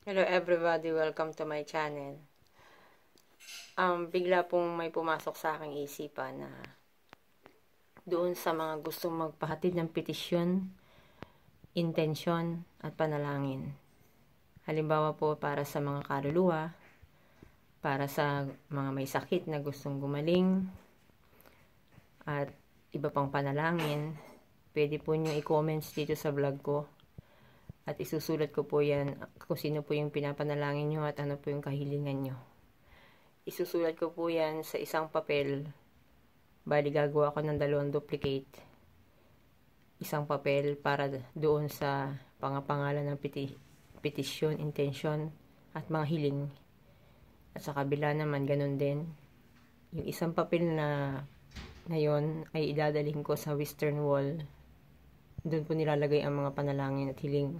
Hello everybody, welcome to my channel. Um, bigla pong may pumasok sa aking isipan na doon sa mga gustong magpahatid ng petisyon, intensyon, at panalangin. Halimbawa po para sa mga kaluluwa, para sa mga may sakit na gustong gumaling, at iba pang panalangin, pwede po nyo i-comments dito sa vlog ko at isusulat ko po yan kung sino po yung pinapanalangin nyo at ano po yung kahilingan nyo. Isusulat ko po yan sa isang papel. Bali, gagawa ko ng dalawang duplicate. Isang papel para doon sa pangapangalan ng peti petition, intention, at mga hiling. At sa kabila naman, ganun din. Yung isang papel na ngayon ay idadaling ko sa western wall. Doon po nilalagay ang mga panalangin at hiling.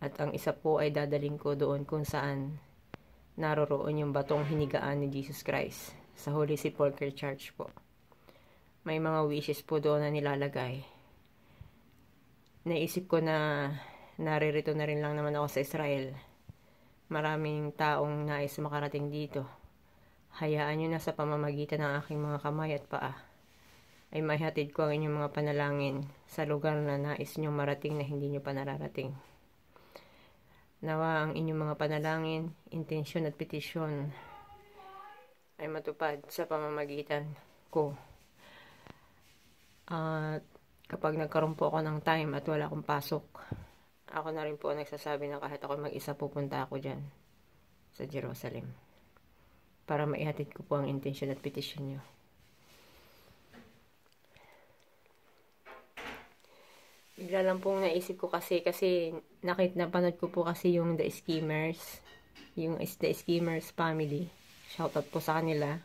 At ang isa po ay dadaling ko doon kung saan naroroon yung batong hinigaan ni Jesus Christ sa Holy Sepulchre Church po. May mga wishes po doon na nilalagay. Naisip ko na naririto na rin lang naman ako sa Israel. Maraming taong nais makarating dito. Hayaan nyo na sa pamamagitan ng aking mga kamay at paa ay maihatid ko ang inyong mga panalangin sa lugar na nais nyong marating na hindi nyo pa nararating. Nawa ang inyong mga panalangin, intensyon at petisyon ay matupad sa pamamagitan ko. At kapag nagkaroon po ako ng time at wala akong pasok, ako na rin po nagsasabi na kahit ako mag-isa pupunta ako dyan sa Jerusalem para maihatid ko po ang intensyon at petisyon nyo. Bigla lang pong naisip ko kasi, kasi nakit, napanood ko po kasi yung The Skimmers yung The Skimmers family. Shoutout po sa kanila.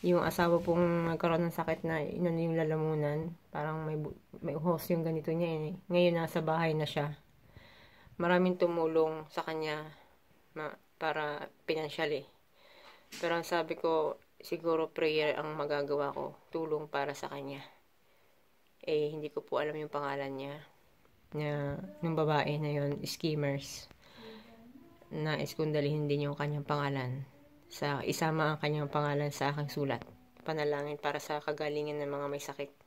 Yung asawa pong nagkaroon ng sakit na inano yung lalamunan. Parang may, may host yung ganito niya eh. Ngayon nasa bahay na siya. Maraming tumulong sa kanya ma, para pinansyal eh. Pero ang sabi ko, siguro prayer ang magagawa ko. Tulong para sa kanya eh hindi ko po alam yung pangalan niya na ng babae na yon schemers na iskundalihin din yung kanyang pangalan sa isama ang kanyang pangalan sa aking sulat panalangin para sa kagalingan ng mga may sakit